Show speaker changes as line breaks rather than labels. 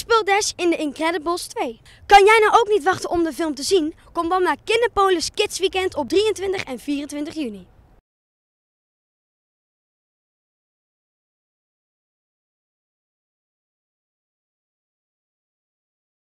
speel Dash in The Incredibles 2. Kan jij nou ook niet wachten om de film te zien? Kom dan naar Kinderpolis Kids Weekend op 23 en 24 juni.